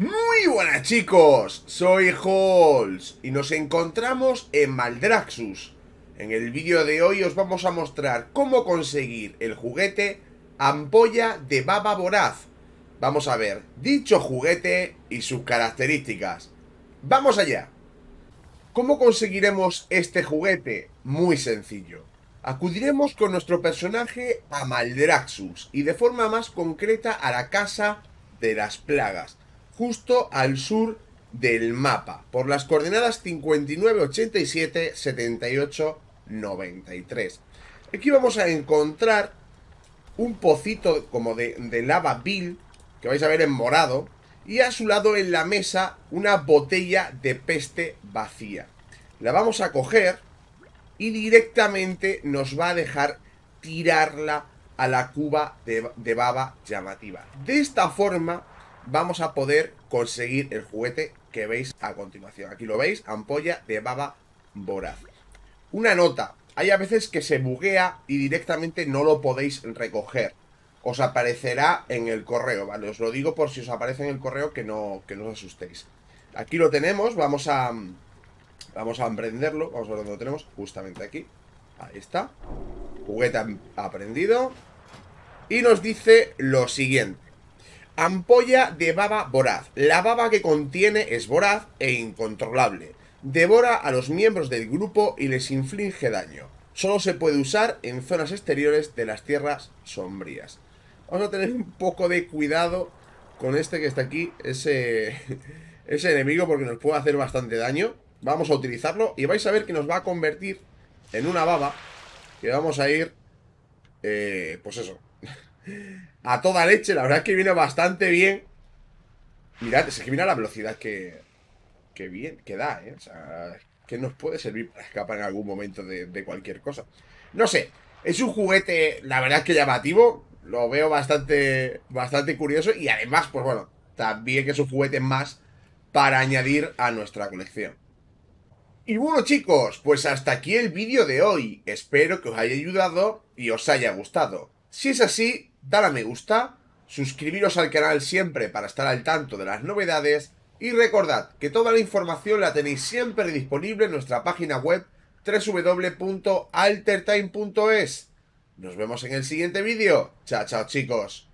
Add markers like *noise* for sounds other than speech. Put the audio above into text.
Muy buenas chicos, soy Halls y nos encontramos en Maldraxus. En el vídeo de hoy os vamos a mostrar cómo conseguir el juguete Ampolla de Baba Voraz. Vamos a ver dicho juguete y sus características. ¡Vamos allá! ¿Cómo conseguiremos este juguete? Muy sencillo. Acudiremos con nuestro personaje a Maldraxus y de forma más concreta a la Casa de las Plagas justo al sur del mapa, por las coordenadas 59, 87, 78, 93. Aquí vamos a encontrar un pocito como de, lava bill que vais a ver en morado, y a su lado en la mesa una botella de peste vacía. La vamos a coger y directamente nos va a dejar tirarla a la cuba de baba llamativa. De esta forma vamos a poder conseguir el juguete que veis a continuación. Aquí lo veis, ampolla de baba voraz. Una nota, hay a veces que se buguea y directamente no lo podéis recoger. Os aparecerá en el correo, ¿vale? Os lo digo por si os aparece en el correo que no, que no os asustéis. Aquí lo tenemos, vamos a... Vamos a emprenderlo, vamos a ver dónde lo tenemos, justamente aquí. Ahí está. Juguete aprendido. Y nos dice lo siguiente. Ampolla de baba voraz. La baba que contiene es voraz e incontrolable. Devora a los miembros del grupo y les inflige daño. Solo se puede usar en zonas exteriores de las tierras sombrías. Vamos a tener un poco de cuidado con este que está aquí, ese, *laughs* ese enemigo, porque nos puede hacer bastante daño. Vamos a utilizarlo y vais a ver que nos va a convertir en una baba que vamos a ir, eh, pues eso, *laughs* a toda leche. La verdad es que viene bastante bien. Mirad, es que mira la velocidad que, que, bien, que da, ¿eh? O sea, que nos puede servir para escapar en algún momento de, cualquier cosa. No sé, es un juguete, la verdad es que llamativo. Lo veo bastante, bastante curioso. Y además, pues bueno, también que es un juguete más para añadir a nuestra colección. Y bueno chicos, pues hasta aquí el vídeo de hoy. Espero que os haya ayudado y os haya gustado. Si es así, dale a me gusta, suscribiros al canal siempre para estar al tanto de las novedades y recordad que toda la información la tenéis siempre disponible en nuestra página web www.altertime.es. Nos vemos en el siguiente vídeo. Chao, chao chicos.